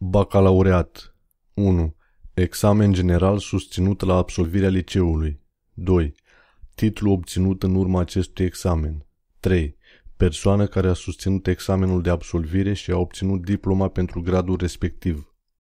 Bacalaureat 1. Examen general susținut la absolvirea liceului. 2. Titlu obținut în urma acestui examen. 3. Persoană care a susținut examenul de absolvire și a obținut diploma pentru gradul respectiv.